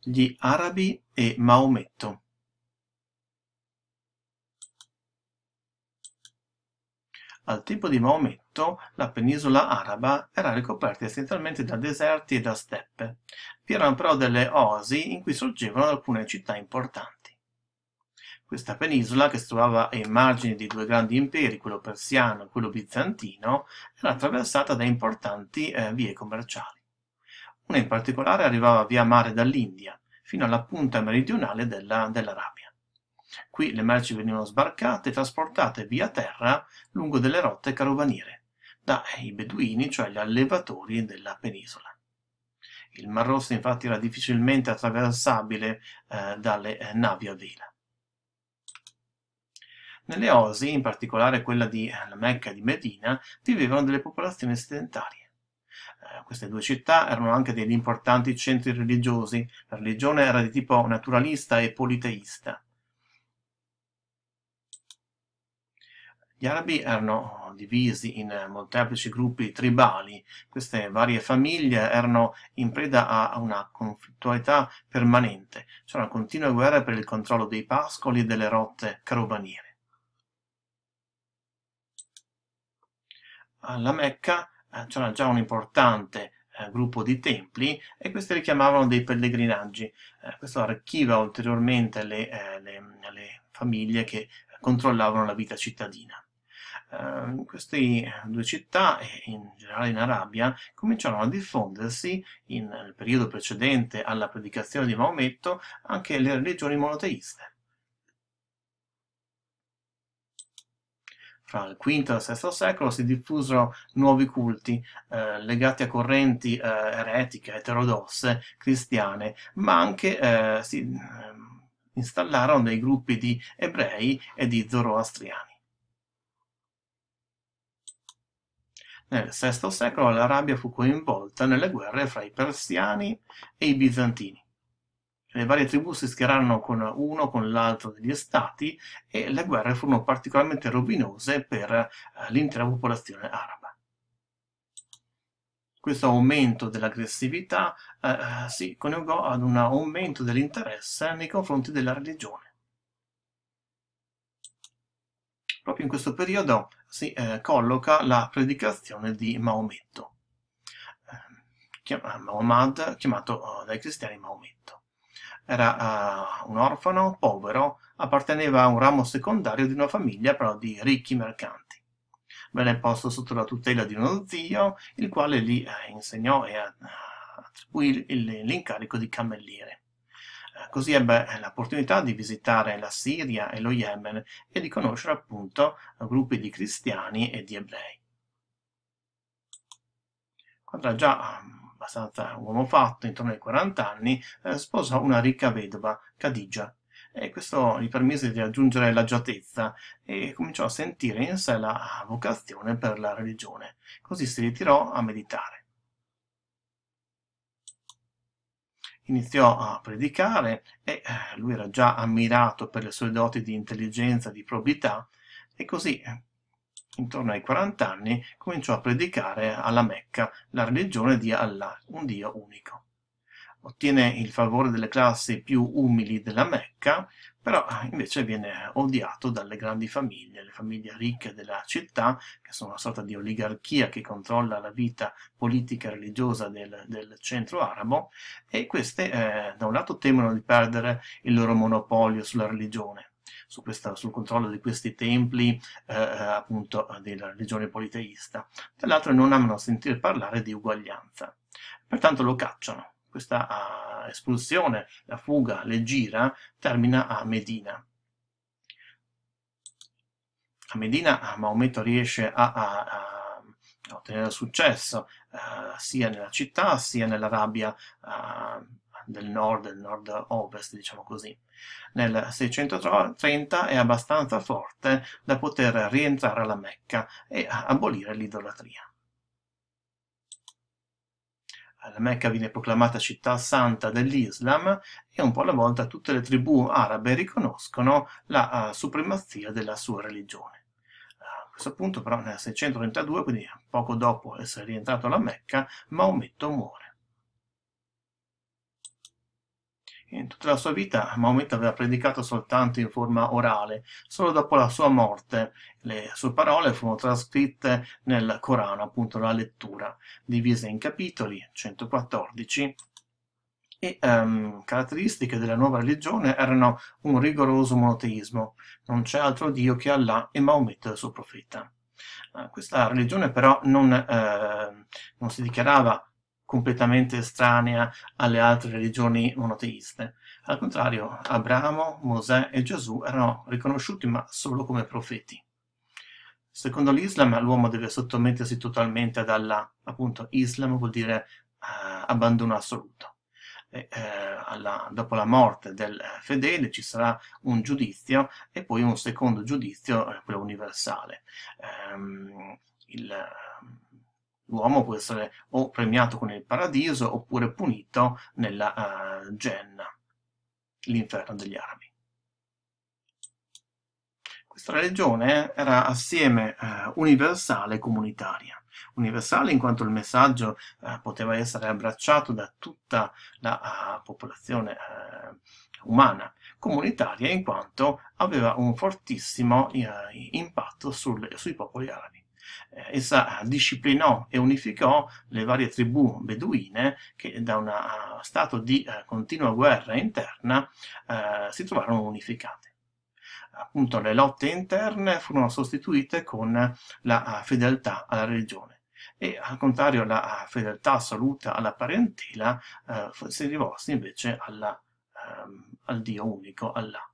Gli arabi e Maometto. Al tempo di Maometto la penisola araba era ricoperta essenzialmente da deserti e da steppe. Vi erano però delle oasi in cui sorgevano alcune città importanti. Questa penisola, che si trovava ai margini di due grandi imperi, quello persiano e quello bizantino, era attraversata da importanti eh, vie commerciali una in particolare arrivava via mare dall'india fino alla punta meridionale dell'arabia qui le merci venivano sbarcate e trasportate via terra lungo delle rotte carovaniere dai beduini cioè gli allevatori della penisola il mar rosso infatti era difficilmente attraversabile eh, dalle eh, navi a vela nelle oasi in particolare quella di eh, la Mecca e di Medina vivevano delle popolazioni sedentarie eh, queste due città erano anche degli importanti centri religiosi la religione era di tipo naturalista e politeista Gli arabi erano divisi in molteplici gruppi tribali, queste varie famiglie erano in preda a una conflittualità permanente, c'era una continua guerra per il controllo dei pascoli e delle rotte carovaniere. Alla Mecca eh, c'era già un importante eh, gruppo di templi e questi li chiamavano dei pellegrinaggi. Eh, questo arricchiva ulteriormente le, le, le famiglie che controllavano la vita cittadina. In queste due città e in generale in Arabia cominciarono a diffondersi in, nel periodo precedente alla predicazione di Maometto anche le religioni monoteiste. fra il V e il VI secolo si diffusero nuovi culti eh, legati a correnti eh, eretiche, eterodosse, cristiane, ma anche eh, si ehm, installarono dei gruppi di ebrei e di zoroastriani. Nel VI secolo l'Arabia fu coinvolta nelle guerre fra i persiani e i bizantini le varie tribù si schierarono con uno con l'altro degli stati e le guerre furono particolarmente rovinose per eh, l'intera popolazione araba. Questo aumento dell'aggressività eh, eh, si coniugò ad un aumento dell'interesse nei confronti della religione. Proprio in questo periodo si eh, colloca la predicazione di Maometto, ehm, eh, Muhammad chiamato dai cristiani Maometto. Era uh, un orfano, povero, apparteneva a un ramo secondario di una famiglia però di ricchi mercanti. Venne posto sotto la tutela di uno zio, il quale gli uh, insegnò e uh, attribuì l'incarico di cammelliere. Così ebbe l'opportunità di visitare la Siria e lo Yemen e di conoscere appunto gruppi di cristiani e di ebrei. Quando era già ehm, abbastanza uomo fatto, intorno ai 40 anni, eh, sposò una ricca vedova, Khadija. e questo gli permise di raggiungere l'agiatezza e cominciò a sentire in sé la vocazione per la religione. Così si ritirò a meditare. Iniziò a predicare e eh, lui era già ammirato per le sue doti di intelligenza, e di probità, e così eh, intorno ai 40 anni, cominciò a predicare alla Mecca la religione di Allah, un Dio unico. Ottiene il favore delle classi più umili della Mecca, però ah, invece viene odiato dalle grandi famiglie, le famiglie ricche della città, che sono una sorta di oligarchia che controlla la vita politica e religiosa del, del centro arabo, e queste eh, da un lato temono di perdere il loro monopolio sulla religione, su questa, sul controllo di questi templi eh, eh appunto eh, della religione politeista, Tra l'altro non amano sentire parlare di uguaglianza, pertanto lo cacciano. Questa uh, espulsione, la fuga, le gira, termina a Medina. A Medina ah, Maometto riesce a, a, a ottenere successo eh, sia nella città sia nell'Arabia eh, ah, del nord del nord-ovest, diciamo così. Nel 630 è abbastanza forte da poter rientrare alla Mecca e abolire l'idolatria. La Mecca viene proclamata città santa dell'Islam e un po' alla volta tutte le tribù arabe riconoscono la uh, supremazia della sua religione. Uh, a questo punto però nel 632, quindi poco dopo essere rientrato alla Mecca, Maometto muore. In tutta la sua vita Maometto aveva predicato soltanto in forma orale, solo dopo la sua morte le sue parole furono trascritte nel Corano, appunto la lettura, divise in capitoli 114 e um, caratteristiche della nuova religione erano un rigoroso monoteismo, non c'è altro Dio che Allah e Maometto il suo profeta. Uh, questa religione però non, uh, non si dichiarava completamente estranea alle altre religioni monoteiste. Al contrario, Abramo, Mosè e Gesù erano riconosciuti ma solo come profeti. Secondo l'Islam l'uomo deve sottomettersi totalmente ad Allah, appunto Islam vuol dire eh, abbandono assoluto. E, eh, alla, dopo la morte del fedele ci sarà un giudizio e poi un secondo giudizio, eh, quello universale. Ehm, il, L'uomo può essere o premiato con il paradiso oppure punito nella uh, Genna, l'inferno degli arabi. Questa religione era assieme eh, universale e comunitaria. Universale in quanto il messaggio eh, poteva essere abbracciato da tutta la uh, popolazione uh, umana, comunitaria in quanto aveva un fortissimo uh, impatto sul, sui popoli arabi. Eh, essa disciplinò e unificò le varie tribù beduine che da uno stato di eh, continua guerra interna eh, si trovarono unificate appunto le lotte interne furono sostituite con la fedeltà alla religione e al contrario la fedeltà assoluta alla parentela eh, si rivolse invece alla, ehm, al Dio unico, Allah.